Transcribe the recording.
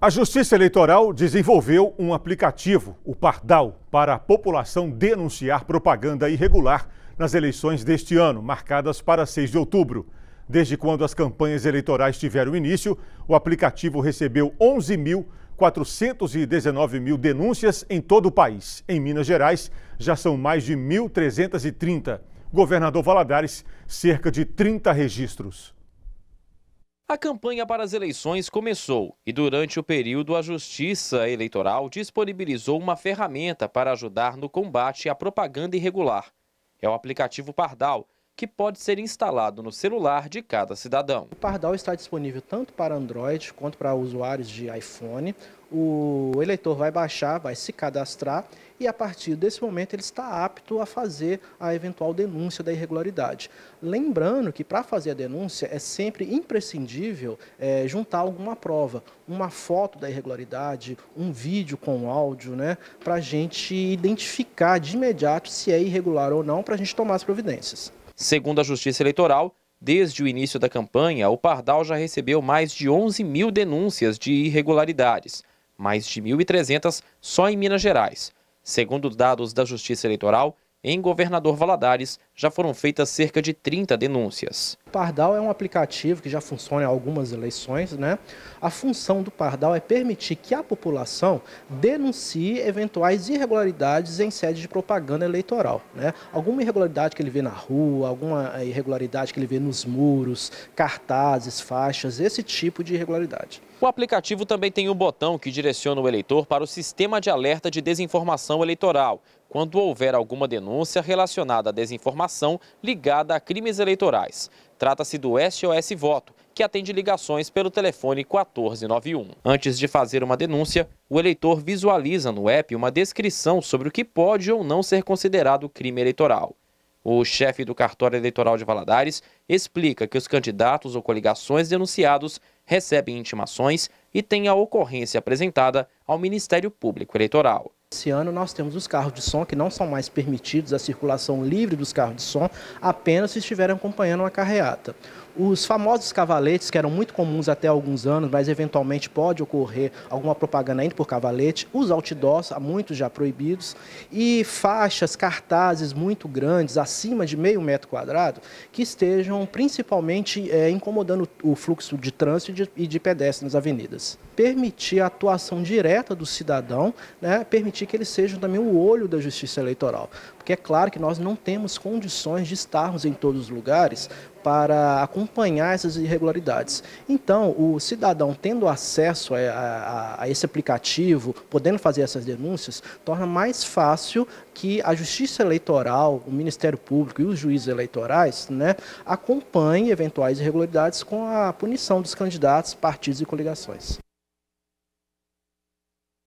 A Justiça Eleitoral desenvolveu um aplicativo, o Pardal, para a população denunciar propaganda irregular nas eleições deste ano, marcadas para 6 de outubro. Desde quando as campanhas eleitorais tiveram início, o aplicativo recebeu 11.419 mil denúncias em todo o país. Em Minas Gerais, já são mais de 1.330 governador Valadares, cerca de 30 registros. A campanha para as eleições começou e, durante o período, a Justiça Eleitoral disponibilizou uma ferramenta para ajudar no combate à propaganda irregular. É o aplicativo Pardal, que pode ser instalado no celular de cada cidadão. O Pardal está disponível tanto para Android quanto para usuários de iPhone. O eleitor vai baixar, vai se cadastrar e a partir desse momento ele está apto a fazer a eventual denúncia da irregularidade. Lembrando que para fazer a denúncia é sempre imprescindível é, juntar alguma prova, uma foto da irregularidade, um vídeo com áudio, né, para a gente identificar de imediato se é irregular ou não, para a gente tomar as providências. Segundo a Justiça Eleitoral, desde o início da campanha, o Pardal já recebeu mais de 11 mil denúncias de irregularidades, mais de 1.300 só em Minas Gerais. Segundo dados da Justiça Eleitoral, em Governador Valadares, já foram feitas cerca de 30 denúncias. O Pardal é um aplicativo que já funciona em algumas eleições, né? A função do Pardal é permitir que a população denuncie eventuais irregularidades em sede de propaganda eleitoral, né? Alguma irregularidade que ele vê na rua, alguma eh, irregularidade que ele vê nos muros, cartazes, faixas, esse tipo de irregularidade. O aplicativo também tem um botão que direciona o eleitor para o sistema de alerta de desinformação eleitoral quando houver alguma denúncia relacionada à desinformação ligada a crimes eleitorais. Trata-se do SOS Voto, que atende ligações pelo telefone 1491. Antes de fazer uma denúncia, o eleitor visualiza no app uma descrição sobre o que pode ou não ser considerado crime eleitoral. O chefe do cartório eleitoral de Valadares explica que os candidatos ou coligações denunciados recebem intimações e têm a ocorrência apresentada ao Ministério Público Eleitoral. Esse ano nós temos os carros de som que não são mais permitidos a circulação livre dos carros de som, apenas se estiverem acompanhando uma carreata. Os famosos cavaletes, que eram muito comuns até alguns anos, mas eventualmente pode ocorrer alguma propaganda ainda por cavalete, os outdoors, há muitos já proibidos, e faixas, cartazes muito grandes, acima de meio metro quadrado, que estejam principalmente é, incomodando o fluxo de trânsito e de, pedestres nas avenidas. Permitir a atuação direta do cidadão, né, permitir permitir que eles sejam também o olho da justiça eleitoral. Porque é claro que nós não temos condições de estarmos em todos os lugares para acompanhar essas irregularidades. Então, o cidadão tendo acesso a, a, a, esse aplicativo, podendo fazer essas denúncias, torna mais fácil que a Justiça Eleitoral, o Ministério Público e os juízes eleitorais né, acompanhem eventuais irregularidades com a punição dos candidatos, partidos e coligações.